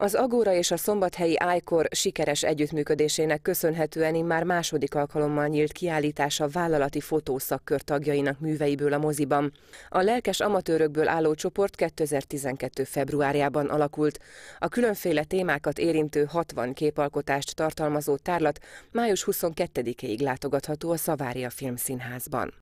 Az Agóra és a Szombathelyi Ájkor sikeres együttműködésének köszönhetően már második alkalommal nyílt kiállítása vállalati fotószakkör tagjainak műveiből a moziban. A lelkes amatőrökből álló csoport 2012. februárjában alakult. A különféle témákat érintő 60 képalkotást tartalmazó tárlat május 22-ig látogatható a Szavária Filmszínházban.